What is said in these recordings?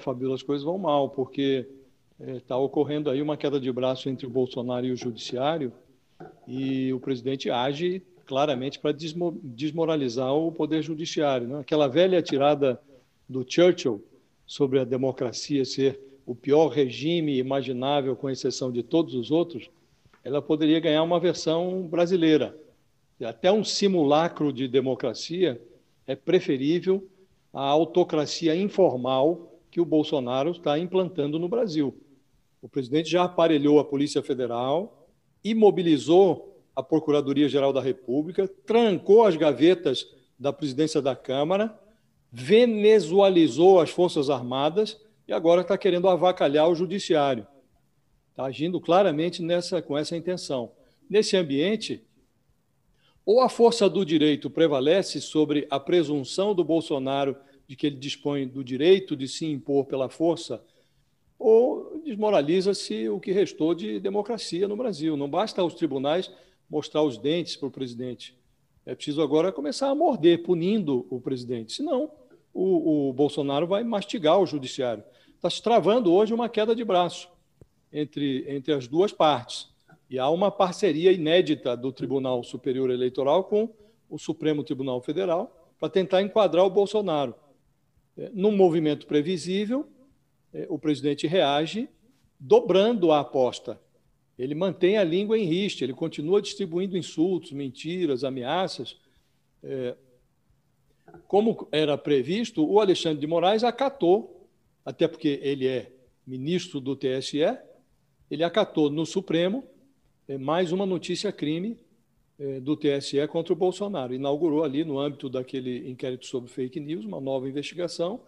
Fabíola, as coisas vão mal, porque está é, tá ocorrendo aí uma queda de braço entre o Bolsonaro e o Judiciário, e o presidente age claramente para desmoralizar o poder judiciário. Né? Aquela velha tirada do Churchill sobre a democracia ser o pior regime imaginável, com exceção de todos os outros, ela poderia ganhar uma versão brasileira. Até um simulacro de democracia é preferível à autocracia informal que o Bolsonaro está implantando no Brasil. O presidente já aparelhou a Polícia Federal, imobilizou a Procuradoria-Geral da República, trancou as gavetas da presidência da Câmara, venezualizou as Forças Armadas e agora está querendo avacalhar o Judiciário. Está agindo claramente nessa, com essa intenção. Nesse ambiente, ou a força do direito prevalece sobre a presunção do Bolsonaro de que ele dispõe do direito de se impor pela força, ou desmoraliza-se o que restou de democracia no Brasil. Não basta aos tribunais mostrar os dentes para o presidente. É preciso agora começar a morder, punindo o presidente. Senão, o, o Bolsonaro vai mastigar o judiciário. Está se travando hoje uma queda de braço entre, entre as duas partes. E há uma parceria inédita do Tribunal Superior Eleitoral com o Supremo Tribunal Federal para tentar enquadrar o Bolsonaro. É, num movimento previsível, é, o presidente reage dobrando a aposta. Ele mantém a língua em riste, ele continua distribuindo insultos, mentiras, ameaças. É, como era previsto, o Alexandre de Moraes acatou, até porque ele é ministro do TSE, ele acatou no Supremo mais uma notícia crime é, do TSE contra o Bolsonaro. Inaugurou ali, no âmbito daquele inquérito sobre fake news, uma nova investigação,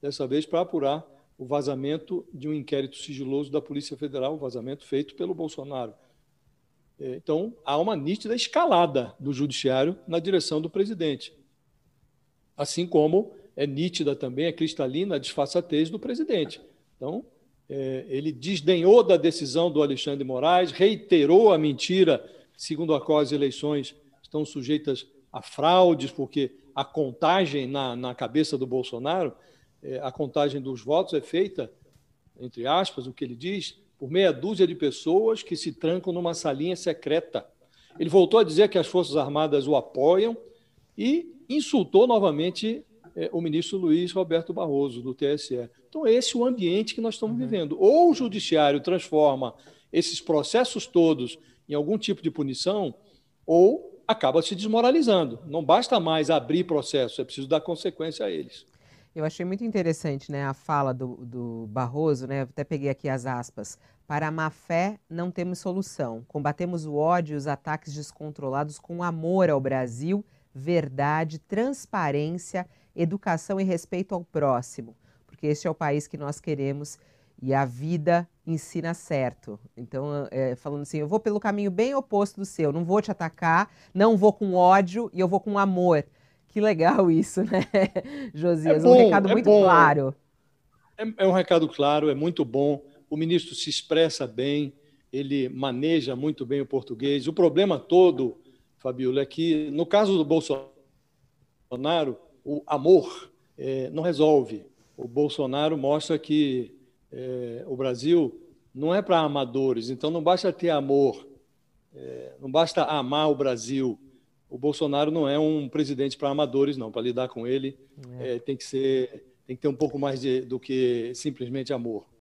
dessa vez para apurar o vazamento de um inquérito sigiloso da Polícia Federal, o vazamento feito pelo Bolsonaro. É, então, há uma nítida escalada do judiciário na direção do presidente. Assim como é nítida também, é cristalina a disfarçatez do presidente. Então, é, ele desdenhou da decisão do Alexandre Moraes, reiterou a mentira segundo a qual as eleições estão sujeitas a fraudes, porque a contagem na, na cabeça do Bolsonaro, é, a contagem dos votos é feita, entre aspas, o que ele diz, por meia dúzia de pessoas que se trancam numa salinha secreta. Ele voltou a dizer que as Forças Armadas o apoiam e insultou novamente é, o ministro Luiz Roberto Barroso, do TSE. Então, esse é o ambiente que nós estamos uhum. vivendo. Ou o judiciário transforma esses processos todos em algum tipo de punição, ou acaba se desmoralizando. Não basta mais abrir processos, é preciso dar consequência a eles. Eu achei muito interessante né, a fala do, do Barroso, né, até peguei aqui as aspas. Para a má fé, não temos solução. Combatemos o ódio e os ataques descontrolados com amor ao Brasil, verdade, transparência, educação e respeito ao próximo porque este é o país que nós queremos e a vida ensina certo. Então, é, é, falando assim, eu vou pelo caminho bem oposto do seu, não vou te atacar, não vou com ódio e eu vou com amor. Que legal isso, né, Josias? É bom, um recado é muito bom. claro. É, é um recado claro, é muito bom. O ministro se expressa bem, ele maneja muito bem o português. O problema todo, Fabiola, é que no caso do Bolsonaro, o amor é, não resolve o Bolsonaro mostra que é, o Brasil não é para amadores, então não basta ter amor, é, não basta amar o Brasil. O Bolsonaro não é um presidente para amadores, não. Para lidar com ele, é. é. tem que ser, tem que ter um pouco mais de, do que simplesmente amor.